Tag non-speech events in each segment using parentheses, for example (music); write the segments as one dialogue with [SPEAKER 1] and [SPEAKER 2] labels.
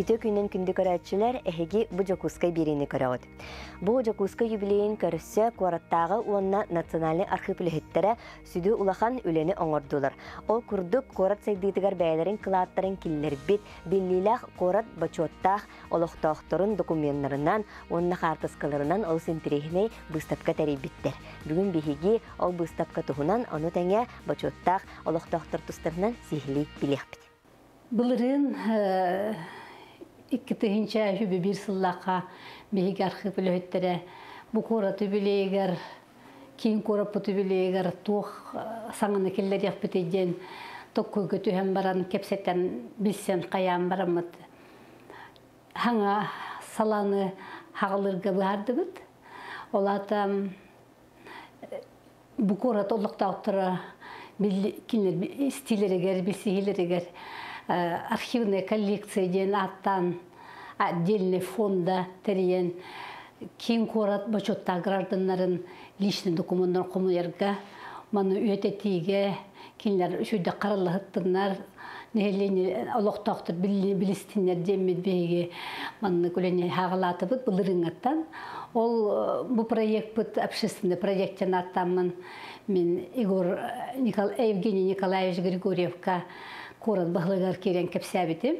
[SPEAKER 1] Үтө күнен күнді көрәтшілер әхеге бұ жокуска берені көрәуд. Бұ жокуска юбилейін көріссе қуараттағы уанна национальный архив үліхеттері сүді улахан үлені оңырдулар. Ол күрдік қорат сайдыдығар бәйлерін кылаттарын келілер бет, беллилах қорат бачуаттақ олықтақтырын документарынан, онна қартысқыларынан ол сентерегіне бұстапқа тәребеттер. Бүгін бейге ол бұстапқа тұғынан оны тәңе бачуаттақ олықтақтыр тұстарынан сихли білек бит
[SPEAKER 2] иккитыһинчэ хүбүбир сыллакка биһиги архы бүлөһөттөрө бу кураты билегер кин кураппыту билегер тух э, саңыны келлер яхпытыден токкуйгы түһэн баран кепсеттен биссен каяан барамыт хаңа саланы хагалырга быһардыбыт олата э, бу курат оллуктаактыра кинер стилерегер бисихилерегер Э, архивная коллекция ден аттан отдельный фонда терен кин корат бачотта гражданнарын личный документтер кумуярга маны өте кинлер шуйда каралыттыннар нелени олоқтақты билистиннер демед беге манны көлене хағылаты бұд ол э, бу проект бұд общественный проекттен аттамын мен Игор Евгений Николаевич Григорьевка куран бахлыгар кирен кепсәбитим.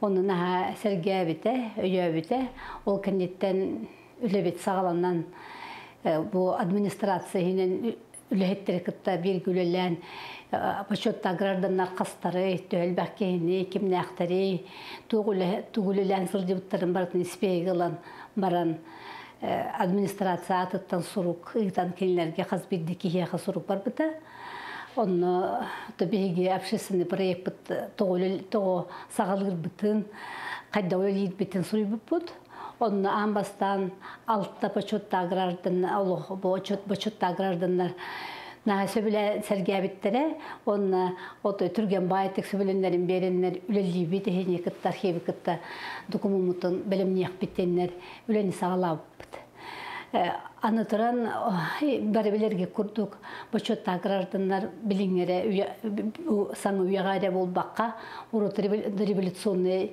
[SPEAKER 2] Оны наһа сәргәбите, өйәбите, ол кенеттен үлебит сағаланнан э, бу администрацияһинен үлеһеттер кытта бир гүлелән э, почетта гражданнар кастары, төлбәк кейни, кимнәхтәри, тугүлелән сырдибыттарын бартын испейгылан баран э, администрация атыттан сурук, ыйтан келләргә хаз бирдики хияха сурук бар быта. Э, то беги общественный проект то того сагалыр бытын кайда ойлит битен суйбут Он амбастан алта почетта граждан, алло, бочет почетта граждан. на түрген байтық сөбіленлерін беренлер үлелі бейді хейне архивы Э, анытыран бәрібелерге күрдік. Бұчетта граждандар біліңере, саңы ұяғайда болбаққа, ұрыт революционный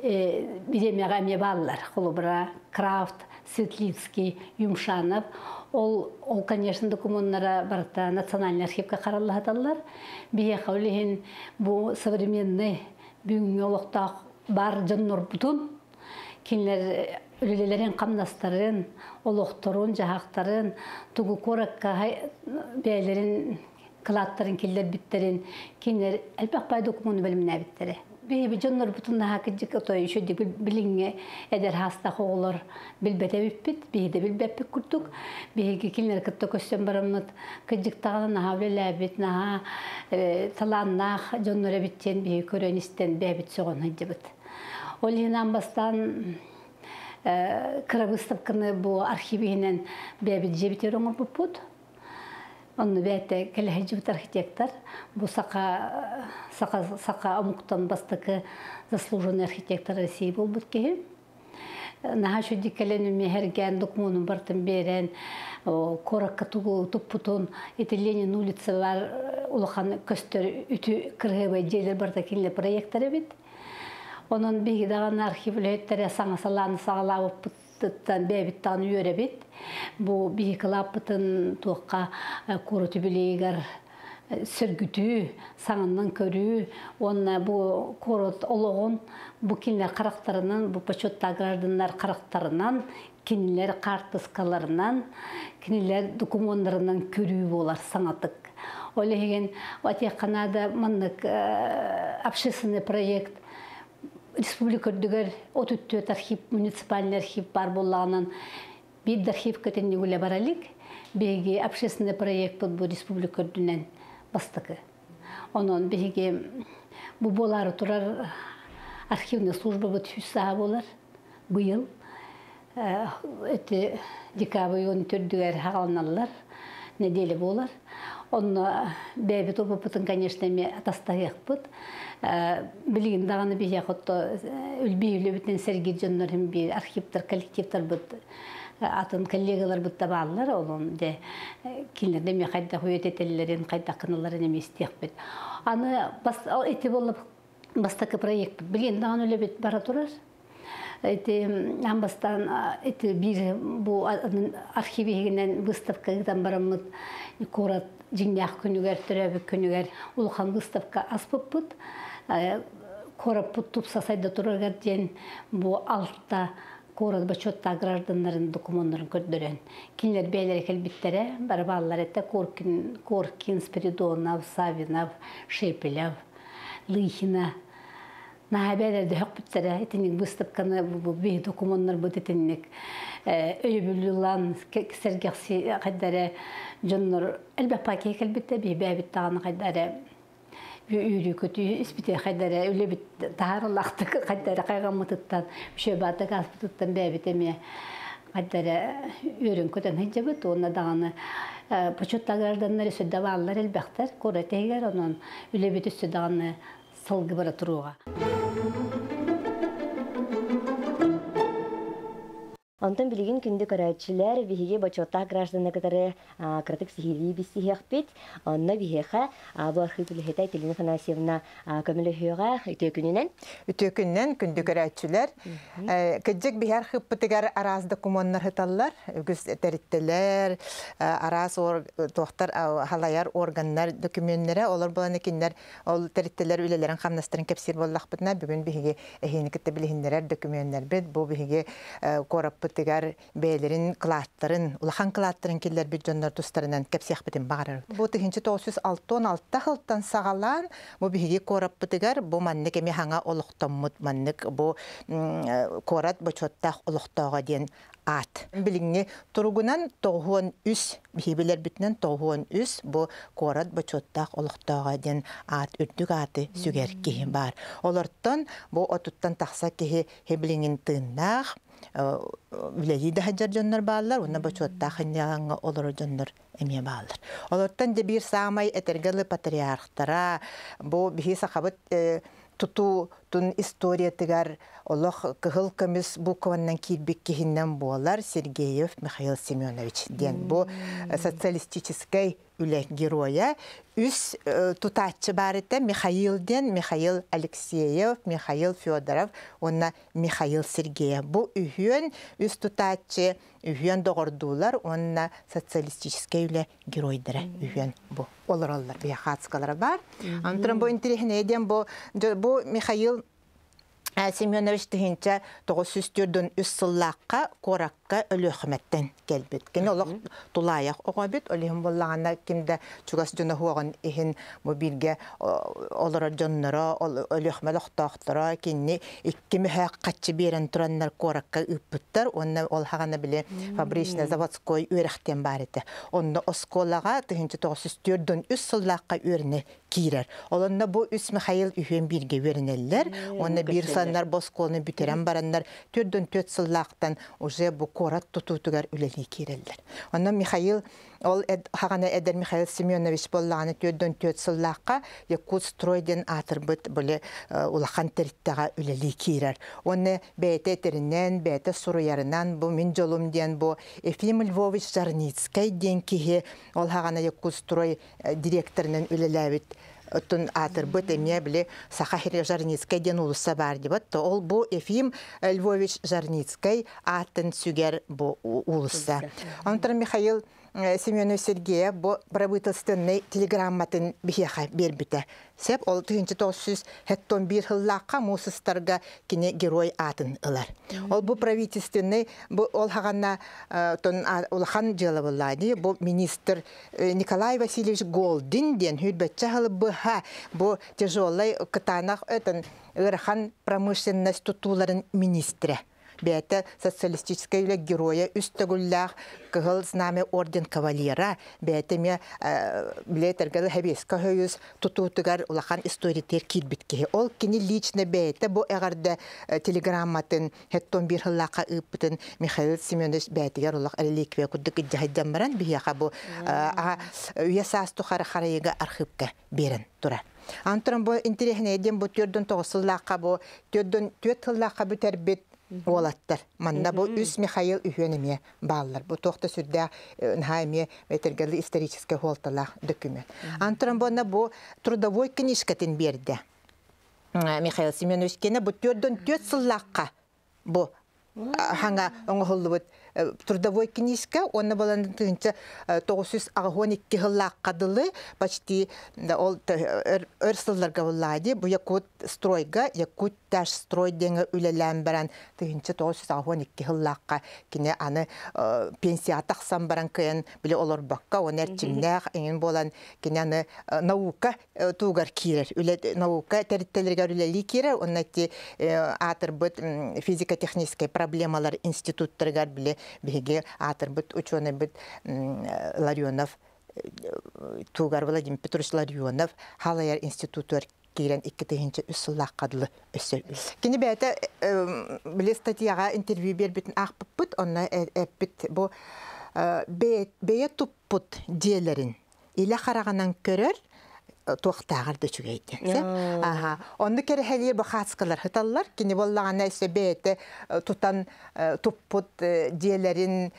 [SPEAKER 2] бидемеға э, әме балылар. Құлыбыра, Крафт, Светлицкий, Юмшанов. Ол, ол конечно, документара барта национальный архивка қаралығаталар. Бие қаулеген бұ современный, бүгінгі олықтақ бар жыннор бұтын. Кенлер үлелерен қамнастарын, олоқторын, жахақтарын, тугу коракка бәйлерін, кылаттарын, келдер біттерін, кенер әлбәқ байды құмын бөліміне біттері. Бейбі жонлар бұтынна хақыджық отой үшөді біліңе әдер хаста қоғылар білбәді біппіт, бейді білбәппік күрдік, бейгі келінер күтті көстен барымнат, күджіктағына наға өлеләбіт, э, наға таланнақ жонлар әбіттен бейгі көрөністен бәбіт соғын ғыджы бұт. Ол енан кыргызставканы бу архивинен бебит жебитер оңор бупут онну бэте келеһе жибит архитектор бу сака сака сака омуктан бастыкы заслуженный архитектор бұл болбут кеһи наһа şu дикелен мехерген документын бартын берен коракка тугу туппутун эти Ленин улицы бар көстер көстөр үтү бай жерлер барда келіне проекттер бит Onun bigidagan arxivlöttere saŋasalaany sagalabapytttan bebittagan üörebit. Bu bigikilapytyn tuokka бу e, e, sörgütü, saŋından körü, onna bu korot ологон bu кинилер карактарынан, бу почетта граждандар карактарынан, кинилер картыскаларынан, кинилер документарынан көрүү болар саңатык. Олеген, Вате қанады общественный проект республика дүгер отүттөт архив муниципальный архив бар боллағынан бир архив кетенне гүле баралик беги общественный проект бұл бу республика дүнен бастыкы онон беги бу болары турар э, архивный служба бут хүсса болар быйыл э, эти декабрь он төрдүгер неделе болар он онно бэбит опыпытын конечно ме Білген дағаны даганы бия хотто э, үлі бүтін сергей жоннорим би архивтер коллективтер быт э, атын коллегалар быт бағалар, олын де э, кинлерде ме кайда етелілерін, қайда кайда кыналарын эме истекпит аны бас эти болуп бастакы проект билигин даган бара тұрар эти амбастан эти бир бу архивигинен выставкадан бараммыт курат жиңнях күнүгер төрөбүк күнүгер улхан выставка аспыппыт э, корап тупса сайда тураргар диен бу алтта Корал бачотта гражданларын документларын көрдөрөн. Кинлер бейлер келбиттере, барбаллар этте Коркин, Коркин, Спиридонов, Савинов, Шепелев, Лыхина, Нәһәбәләрді хөк бітсәрі, етінік бұстыпқаны бұй документнер бұд етінік. Өйбілілан қайдары бәбітті қайдары көті қайдары өлі біт оны оның біт үсті дағаны
[SPEAKER 1] Thank you. Онтон билигин күндү көрәчиләр биһиге бачота граждан кытары кратык сихили бит. Онна биһеха бархы билһетай тилин ханасевна көмөлө
[SPEAKER 3] хыга үтөкүнүнөн. Үтөкүннөн күндү көрәчиләр э, кыджык биһер хыппытыгар аразды кумоннар хыталлар, үгүс териттелер, э, араз ор э, халаяр органнар документтери олор булан экендер, ол териттелер үлелерин хамнастырын кепсир боллак бүгүн биһиге эхини китте билһиндер документтер бит, бу биһиге корап үрдігер бәйлерін улахан ұлақан киллер келдер бүджонлар кепсиях кәпсияқ бітін бағарар. тихинчи түгінші алтон қылттан сағалан, бұл бігі қорап бұдығар, бұл маннық әме хаңа ұлықтан мұт бу корат қорат бұчоттақ ұлықтауға ден ат. Біліңе тұрғынан тоғуын үс, бихибилер бүтінен тоғуын үс, бу қорат бұчоттақ ұлықтауға ден ат, үрдік аты сүгер кейін бар. олортон бу отуттан тақса кейі хебіліңін тыңнақ, билеги дэхэджер жоннор бааллар, уна бачуотта ханьяганга олор жоннор эмие бааллар. Олорттан да бир самай этергелы патриархтара, бу бихи сахабыт э, туту тутун история тигар олох кыгыл көмүс бу кованнан Сергеев Михаил Семенович ден бу э, социалистический үлі героя үс э, тутатчы бар ите Михаил ден Михаил Алексеев Михаил Федоров онна Михаил Сергеев бу үйен үс тутатчы үйөн догордуулар онна социалистический үле геройдара үйөн бу олороллар бия бар бу интересне ден бу бу Михаил Ә, Семенович тегенче 904-дөн үссыллаққа коракка өлөхметтен келбит. Кен олоқ тулаяқ оғабит, олихим боллағана кимде чугас жөні хуағын ихин мобилге олара жоннара, өлөхмел оқтақтара, кенни икки мүхәк қатчы берен тұраннар коракка үппіттар, онна ол хағана біле фабричный заводской өріқтен бар еті. Онна осколаға тегенче 904-дөн үссыллаққа өріне кирер. Олонна бұ үс Михаил үйен бірге өрінеллер, онна бір саннар босколны бүтерен бараннар төрдөн төт сыллаактан уже бу корат тутутугар үлени киреллер. Онна Михаил ол хагана эдер Михаил Семенович боллағаны төрдөн төт сыллаакка якут стройден атырбыт буле э, улахан териттага үлели кирер. Онны бәйте теринен, бәйте суруярынан бу мин жолум диен бу Ефим Львович Жарницкий ден кихи ол хагана якут строй э, директорунун үлелебит атыр бұт, эмне білі Сахахире Жарницкай ден бар деп То ол бу Ефим э, Львович Жарницкай атын сүгер бо улусса. Михаил Э, Семену Сергея бо правительственный телеграмматын бихеха бербите. Сеп ол түгінші тоғыз хэттон бир хыллаққа мусыстарға кине герой атын ылар. Ол бұ правительственный, бұ ол хағанна э, тон улхан бұ министр э, Николай Васильевич Голдин ден хүлбәтчі хылы бұха, бұ тяжолай кытанақ өтін ырхан промышленность тутуларын министрі бәті социалистическая үлі героя үстігілләқ кығыл знамя орден кавалера бәті ме білетергілі э, хәбескі хөйіз тұтутығар ұлақан историетер кетбіткеге. Ол кені лично бәті бұ әғарды э, телеграмматын хеттон бір хыллақа ұппытын Михаил Семенович бәтігер ұлақ әлелекве күдік үддіғайдан баран бияқа бұ Антырым бұл интересіне бұл түрдің бұл түрдің олаттар. Манда бұл үс Михаил үйөнеме бағылыр. Бұл тоқты сүрді э, ме ветергелі исторический холталақ документ. Антырын бұнна бұл трудовой кенешкетін берді. Э, Михаил Семен кені бұл төрдің төрт сыллаққа бұл Э, трудовой книжка, он была на тынче э, тогусус агоник кигла кадылы, почти ол эрсылларга влади, бу якут стройга, якут таш строй деңе үлелән баран тынче тогусус агоник киглакка кине аны э, пенсия тақсан баран кыен биле олор бакка, он эрчимнәх ин болан кине аны наука тугар кирер, үле наука тәртәләргә үлеле кирер, он атыр бит физико технический проблемалар институттарга биле биһиги атырбыт бит Ларионов Тугар Владимир Петрович Ларионов Халаяр институтуар кирен икки тегенче үссуллах кадылы өссөл. Кини бәйте биле статьяга интервью бербитин ахпыппыт, онна эппит бу бейе туппут дейлерін Иле караганан көрөр, туақтағар да чүгейді. Аха, онны кере хәле бахацкалар хыталлар, кине бете э, тутан э, туппут э, диелерин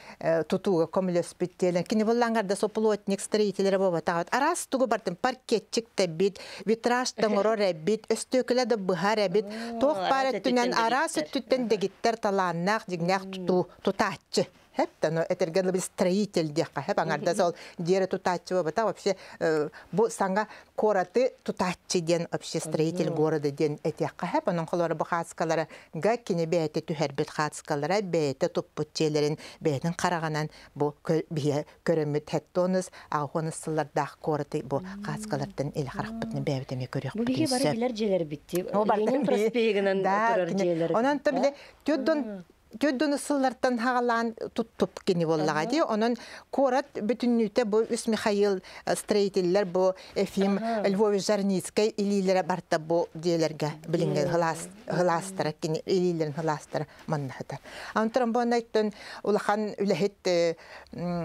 [SPEAKER 3] тутуга комлес биттелен. Кине да соплотник строителер боба Арас тугу бартын паркетчик те бит, витраж таңоро бит, өстөкеле де быхар бит. Тоқ барат түнен арас түттен дегиттер таланнақ, дигнақ туту, хэттано этергелі без строитель деққа хэп аңарда сол дері тұтатчы бата вообще э, бу саңа кораты тұтатчы ден вообще строитель города ден этеққа хэп оның қолары бұл хатскалары га кене бәйті түхәрбет хатскалары бәйті тұппытчелерін бәйтін қарағанан бу бие көрімет хэттоныз ағоныз сылардақ кораты бұл хатскалардың ел қарақпытны бәйтіме көрек Бу бие бары білер желер бітті. Ленин бартын проспегінен җәләр. желер. Онан тұбіле Төддөн ысыллардан хагалан туттуп кини боллага ди. Онон корат бүтүннүтө бу үс Михаил э, строительлер бу Эфим Львов Жарницкий илилере барта бу диелерге билинге хылас хыластыра кини илилерин хыластыра маннахта. Антырам бу найттын улахан үлехет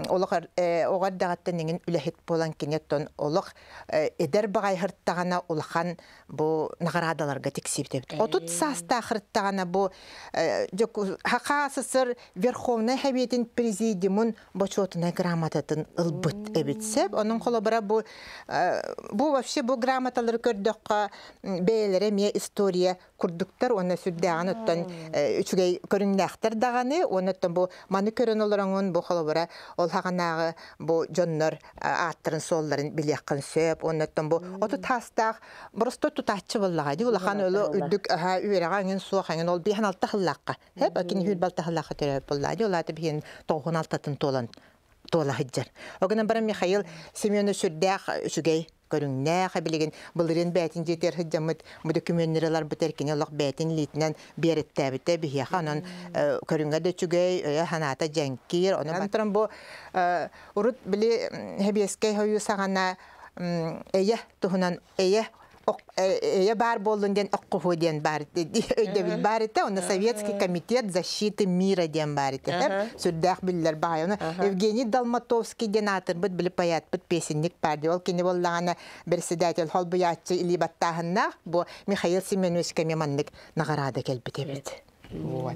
[SPEAKER 3] олохар огар дагаттан нигин үлехет болан кинеттон олох эдер багай хырттагана улахан бу наградаларга тексептеп Отут э. саста хырттагана бу э, Сақа сысыр Верховный Хәбетін президиумын бочотына грамотатын ылбыт әбітсеп, оның қолы бұра бұл, э, бұл вообще бұл грамоталар көрдіққа бәйелері ме история күрдіктер, оны сүрді аныттан э, үшігей көрінләқтір дағаны, оныттан бұл маны көрін оларыңын бұл қолы бұра ол хағанағы бұл жоннор э, аттырын солларын білеққын сөп, оныттан бұл оты тастақ, бұрысты тұтатшы боллағайды, олақан өлі үдік үйрәғаңын суақаңын ол бейхан алты қыллаққа. Әп, әкен хүл балта халаха төрөп буллады. Оларды биһин тоғун алтатын толан тола хиджер. Огынан бара Михаил Семёны сүрдәх сүгәй көрүңнәх билеген былырын бәтин жетер хиджамыт бу документлар бетер кине лак бәтин литнән береттә бите бия ханын э, көрүңгә дә чүгәй ханата э, җәңкир оны батырым бу э, урут биле хәбиескә хою сагана эйе туһунан эйе Э, э, я бар болдун ден оққуху ден бар өйдөбүл бар ите оны советский комитет защиты мира ден бар ите сүрдээх биллер баай оны евгений долматовский ден атырбыт паят бит песенник бар ди ол кини боллагана председатель холбуячы илибаттаахыннаах бу михаил семенович кемеманник нагарада келбитебит Вот.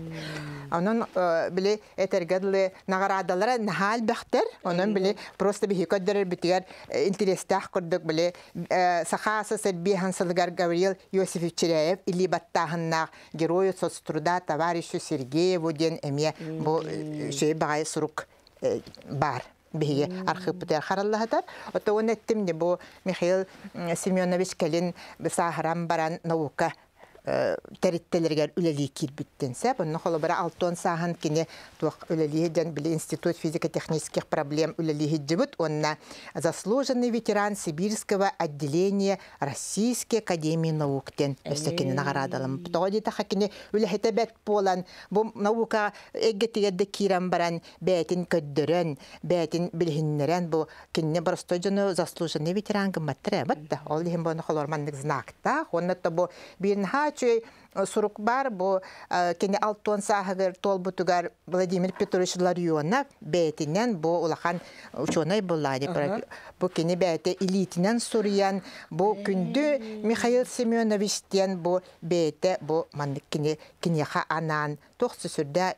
[SPEAKER 3] Онон э, биле этергедле нагарадалар нахал бахтер, онон биле просто бихи коддер битигер э, интерестах курдук биле э, сахаса серби хансалгар Гавриил Йосифович Черяев или баттахынна герою соцтруда товарищу Сергееву ден эме бу шей багай сурук бар биһиге архиппытар хараллаһатар ота уон эттим бу Михаил Семенович Калин сахарам баран наука тәреттелергер үләли кирбиттенсе, бұнны қолы бара алтон сахан кене туақ үләлиһиден институт физико-технических проблем үләлиһиджібіт, онна заслуженный ветеран Сибирского отделения Российской Академии науктен э. өстекені нағарадалым. Тоғыды тақа кене үләхеті бәт болан, бұл наука әгетігерді кирен баран, бәтін көддірін, бәтін білгіннерен, бұл кенне простой жыны заслуженный ветеран кыматтыры, бәтті, ол дейін бұны қолормандық знакта, онна то бұл бейін чүй э, сурук бар бу э, кене алтон сахагыр толбутугар Владимир Петрович Ларионов бәйтинен бу улахан ученый буллады. Бу кини бээте илитинен сурян бу күндү Михаил Семеновичтен бу бээте бу мандыкине кинеха анан тох сүсүрдә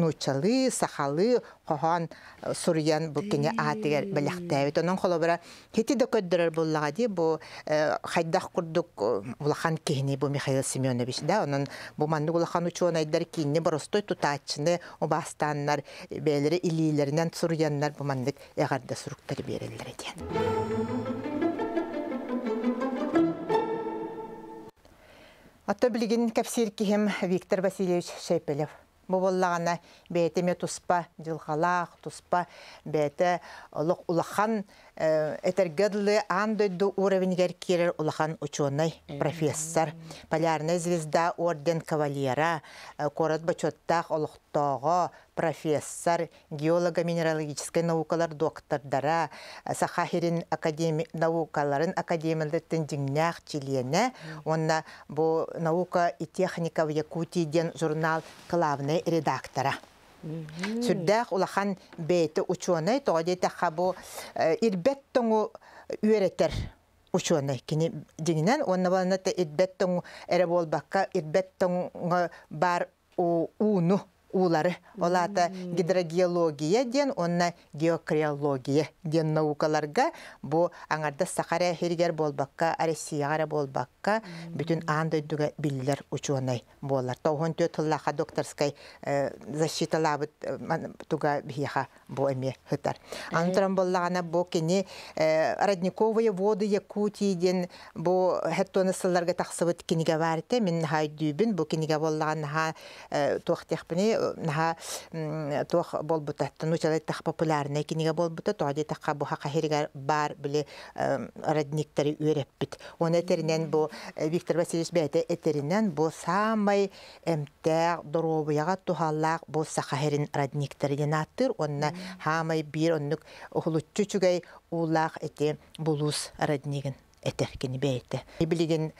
[SPEAKER 3] нучалы, сахалы, хохан э, сурян бу кине атыгер онан Оның холобара хити дә буллага ди, бу э, хайдах курдук э, улахан кини бу Михаил Семенович да, оның бу манны улахан учуан айдар боростой тутачны обастаннар белери илилеринен сурьяннар бу мандык суруктар берелдер Ата білген кәпсер Виктор Васильевич Шепелев. бәйті ме тұспа, дилғалақ тұспа, бәйті ұлық ұлақан, әтергедлі э, андойды уровеньгер керер ұлақан ученый профессор. Полярная звезда орден кавалера, э, корот бачоттақ ұлықтағы, профессор, геолого-минералогической наукалар доктордара, э, сахахирин академи... наукаларын академилдеттен диңнәк чилене, онна бу наука и техника в Якутии ден журнал главный редактора. Сүрдәк улахан бейті ученый, тоғыде тәқабу э, ирбет тоңу үйретер ученый кини дигинен онна баланатта идбеттон болбаққа, идбеттонга бар у уну улары. Олата гидрогеология ден, онна геокреология ден наукаларга бу аңарда сахара хергер болбакка, аресияра болбакка бүтүн андай дуга биллер учуанай болар. Тохон төтлаха докторскай э, защиталабыт э, туга бияха бу эме хытар. Э. Антрам боллагана бу кини родниковые воды Якутии ден бу сылларға сылларга тахсыбыт киниге варте. Мен хай боллаган ха наһа туох болбута тунучалайтах популярный кинига болбута тоодитаха буха кахиригер бар били родниктери бит он этеринен бу э, Виктор Васильевич бәйте этеринен бу самай эмтәк доробуяга тухаллак бу сахарин родниктери денаттыр онна хамай бир оннук ухлуччучугай уллах эти булус роднигин әтәхкені бәйті. Білеген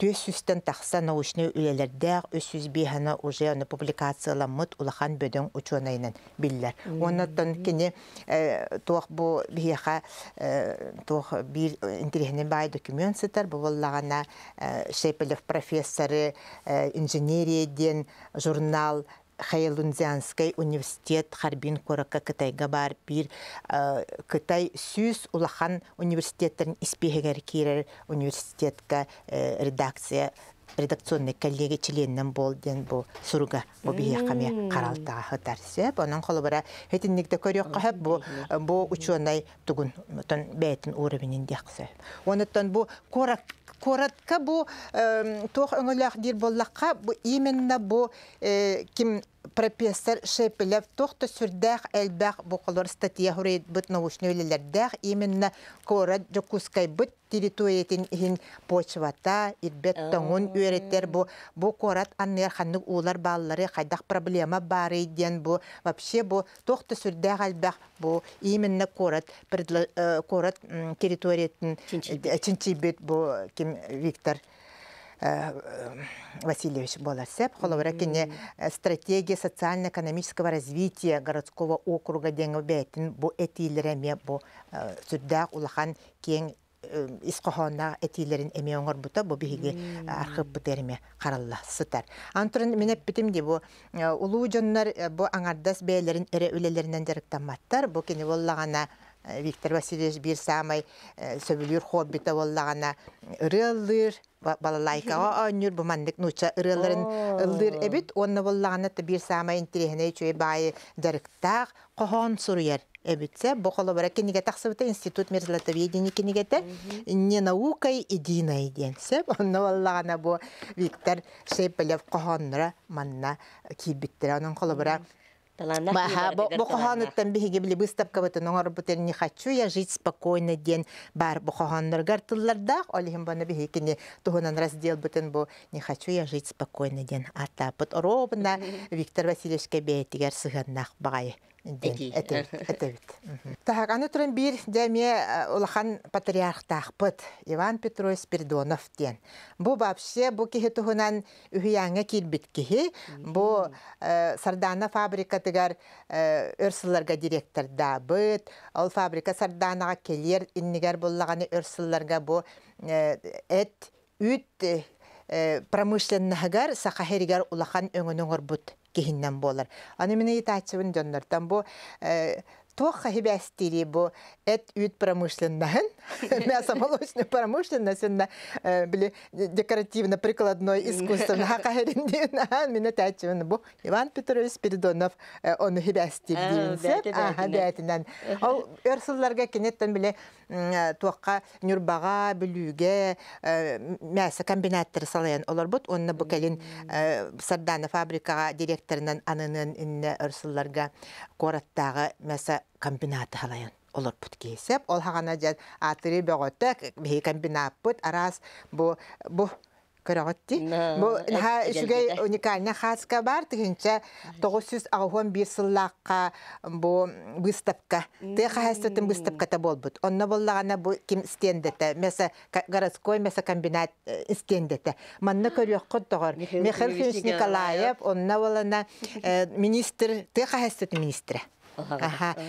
[SPEAKER 3] төс үстін тақса наушны үлелердәғ өс ұжы өні публикациялы мұт ұлыған бөдің учонайынан білдер. Оннаттан кені э, тұқ бұл бейха э, тоқ бір э, интерехіне бай документ сетар, бұл ұлағана Шепелев профессоры инженерияден журнал Хайлунзянский университет Харбин Коракка Кытайга бар бир Кытай э, сүз улахан университеттерин испехегер кирер университетка э, редакция редакционный коллеги членнен бол ден бу суруга бу бияқаме қаралтаға хытар сеп онан қолы бара хетинникте көрек қахап бу бу ученый тугун тон бәйтін уровенен дияқсы тон бу корак коротко бу тох өңөлөх дир боллакка бу именно бу э, ким профессор Шепелев то сүрдәх әлбәх бу колор статья хурит бут научный үлеләрдәх именно корот жокускай бут территориятин иһин почвата ирбет тоңун үөреттер бу бу корат анныар ханнык уулар бааллары проблема бар диен бу вообще бу тохта сүрдэ албах бу именно корат э, корат территориятин э, чинчибит бу ким Виктор э, Васильевич Боларсеп, стратегия социально-экономического развития городского округа деңгебетин бу этилереме бу сүрдәк улахан кең Э, исқоһонна этилерин эме бута бу биһиги э, архыппыт эриме сытар. антурын минеппитим ди бу э, улуу дьоннор бу аңардас бээлерин эре үлелеринен жарыктамматтар бу кини боллагана Виктор Васильевич бир самай сөбүлүр хоббита боллагана ырыллыр балалайкаға өнүр бумандык нуча ырылларын ылдыр эбит онна боллагана бир самай интерехине чуй бай жарыктаах кохон суруяр эбитсе бохоло бара кенеге тахсыбыта институт мерзлатоведения кенегете не наукай наукой единой денсе онна (laughs) валлагана бу Виктор Шейпелев кохоннура манна кибиттер анын коло бара Бухоханаттан биһиги били выставка вот нонор бутен не хочу я жить спокойно день бар бухоханнар гартылларда олихим бана бихикини туһунан раздел бутен бу не хочу я жить спокойно день атапыт оробна Виктор Васильевичке бейтигер сыганнах бай аны тұрын бир дәме ұлақан патриархтақпыт Иван Петрович Спиридонов ден. Бұ бапше, бұ кихи тухунан үхияңы келбіт кихи, Бу э, сардана фабрика тігар өрсілларға э, директорда быт. ол фабрика сарданаға келер иннигар боллағаны өрсілларға бу э, эт үт промышленнігар сақахерігар улахан өңінің өңір кейіннен болар. Аны мені етәтсіңін жөндірдің бұл тоха хибястири бу эт ют промышленнаһын (laughs) мясо молочной промышленностьна э, биле декоративно прикладной искусство на хакаринди на бу Иван Петрович Спиридонов э, он хибястири э, динсе аха бәтинен ал өрсүлләргә кинеттен биле тоха нюрбага билүгә мясо комбинаттыр салаян олар бут онны бу калин сардана фабрикага директорынан анынын инне өрсүлләргә кораттагы мясо комбинаты халайын олорпут кейсеп ол хагана жан атыры бөгөтө комбинат комбинатпут арас бу бу көрөгөтти бу э, ха үчүгэй уникальная хаска бар тигинче тогуз жүз агуон бир сыллаакка бу выставка ты хахастатын выставката болбут онно боллагана бу ким стендете месе городской месе комбинат э, стендете манна көрүөккө тогор михаил николаев онно (laughs) болана э, министр ты хахастатын министре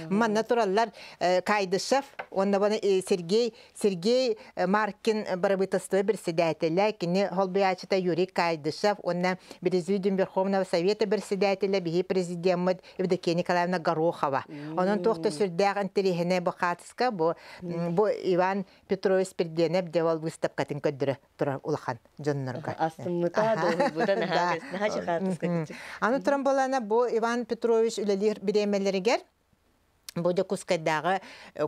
[SPEAKER 3] Манна тураллар э, кайдышев, онна бана э, Сергей Сергей э, Маркин барабытасты председателя, кине холбиячыта Юрий Кайдышев, онна Березвидин Верховного Совета председателя, биһи президент Евдокия Николаевна Горохова. Онон тохта сүрдәг интерегене бахатска, бу бу Иван Петрович Перденеп девал выставкатын көддүрө тура улахан жоннорга. Астымныта долго будан хагас, нахачы хатска. Аны туран бу Иван Петрович үлелер биремелерге Буду кускайдағы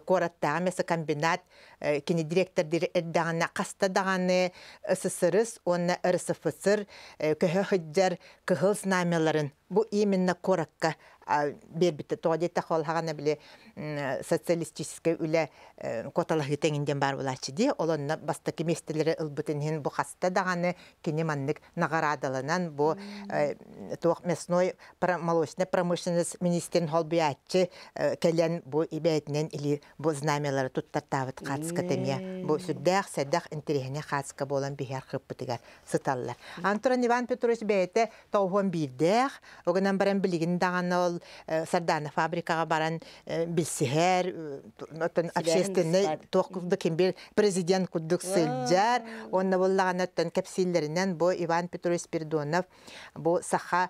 [SPEAKER 3] қораттағы э, мәсі комбинат кені э, директор дағана э, қаста дағаны СССРС, оны РСФСР, көхі көхіл знамеларын. Бұ именно қоракқа бербитте тоодетте холхагана биле социалистический үле э, коталахы теңинден бар булачы ди олонна бастаки местелери ылбытынын бу хаста даганы кинеманник маннык нагарадаланан бу э, туох местной молочный промышленность министрин холбиятчы э, келен бу ибетинен или бу знамялары туттартабыт хацка теме бу сүрдэх сэдэх интерехине хацка болан бихер хыппытыгар сыталлар антуран иван петрович бейте тоухон бирдэх огынан баран билигин ол был э, сардана фабрикаға баран э, билсиһэр э, общественный туох курдук бир президент курдук сылдьар онна буллаганаттан кепсиллеринен бу Иван Петрович Спирдонов бу саха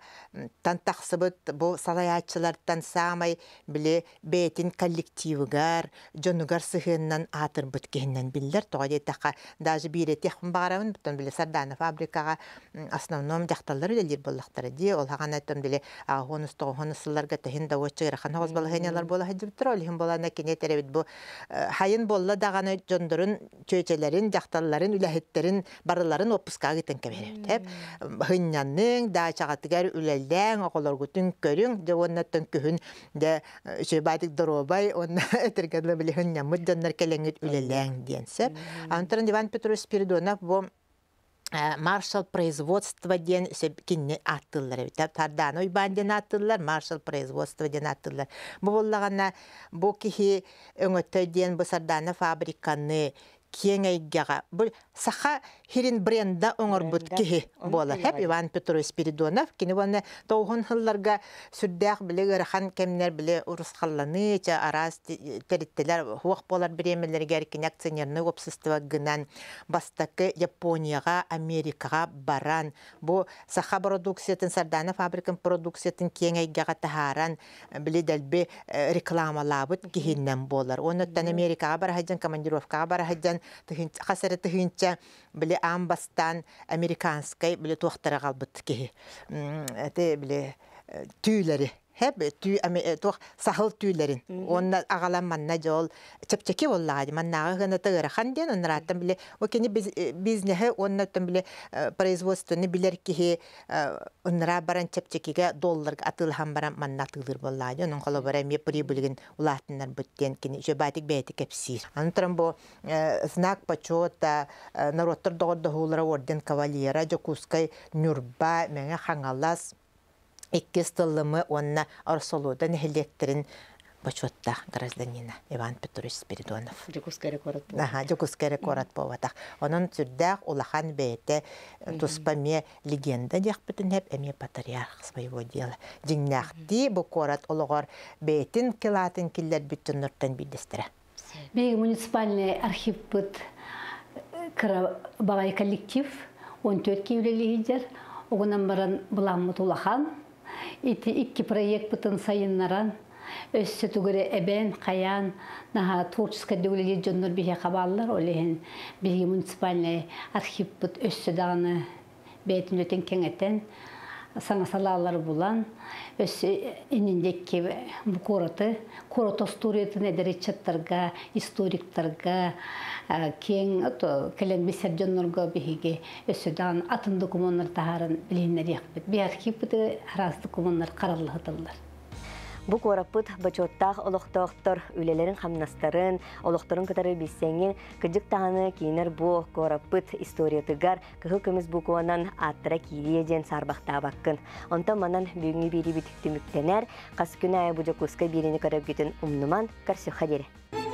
[SPEAKER 3] тантақсыбыт бу салаятчылардан самай биле бейтин коллективыгар жонугар сыхыннан атырбыт кеннен биллер тоғаде тақа даже бире техм бағарамын бүтін біле сардана фабрикаға основном жақталар үлелер боллақтары де ол хаган айттым биле агонус тоғонусыл балларга тәһин да очы гәрәхан хавас бала хәнялар була хәҗип тора олһин була нәкине теребит бу э, хайын болла даганы жондурын чөйчәләрен якталларын үләһеттерин барларын опуска гитен кеберет хәп хыннанның да чагатыгар үләлдән оголор гутын көрүң дә оннаттан күһүн дә сөйбәдик э, доробай он (laughs) этергәле биле хыннан мөддәннәр келәнгит үләлдән диенсә антырын диван петрус спиридонов бу Э, маршал производство ден кинне аттылар бит тардан уйбан ден аттылар маршал производство ден аттылар бу боллагана бу кихи ден бу сардана фабриканы кеңейгеға. Бұл саха хирин бренда оңырбут кихи бола. Хәп Иван Петрович Спиридонов кини ванны тоуһун хылларга сүрдәх биле гәрхан кемнәр биле урысхалланы ча араз териттеләр хуак болар биремеләргә эркин акционерны общество гынан бастакы Японияга, Америкага баран. Бу саха продукциятын сардана фабрикан продукциятын кеңейгеға таһаран э, биле дәлбе э, рекламалабыт кихиннән болар. бар Америкага командировкаға командировкага бараһаҗан хасары тыгынча биле амбастан американскай биле туахтара калбыт кеһи. Эте биле э, түүлери Хэп түй әме э, тоқ сахыл түйлерін. Онна ағалан манна жол чепчеке оллағады. Маннаға ғына тағыра ханден, онна раттан біле. Окені э, бизнехе онна тұн біле производствоны білер кихе э, оннара баран чепчекеге долларға хам баран манна тылыр боллады. Оның қолы бара ме прибылген улатынлар бүттен кені жөбәтік бәйті кепсир. Антрам бұ знак почета народтар доғырды хулыра орден кавалера, Жокускай, Нюрба, мәңе хаңалас, Икки стыллымы онна арсолуда нехилеттерин почетта гражданина Иван Петрович Спиридонов. Дюкускарик орат поватах. Ага, дюкускарик орат поватах. Онон сүрдах улахан бейте э, туспаме легенда дек бүтін хеп әме патриарх своего дела. Дигнахти бу корат улығар бейтін килатын киллер бүтін нұрттан бейдестірі.
[SPEAKER 2] Бей муниципальный архив бұд э, бағай коллектив, 14 кейулелігідер, оғынан барын бұламы тулахан, ити икки проект бытын сайыннаран өссі түгүре эбен каян наха творческая дүгүле жоннор бихе кабаллар олехин биги муниципальный архив бұт өссө даганы бәйтін өтен кеңетен саңасалалар булан өс инендекки бу короты коротос туретине историктерге кең то келен бисерденнорго биһиги өсөдан атын документтар тахарын билинер якпит биархивте раздыкумоннар караллыгытыллар
[SPEAKER 1] Бу корапыт бачоттах үлелерін үлелерин хамнастарын, күтірі кытары күдік таңы кейінер бұл бу корапыт историятыгар күхі көміз бу атыра аттыра кириеден сарбақта баккын. Онта манан бүгүнү бири битиктимиктенер, күні күнай бу жокуска беріні көріп күтін умнуман көрсі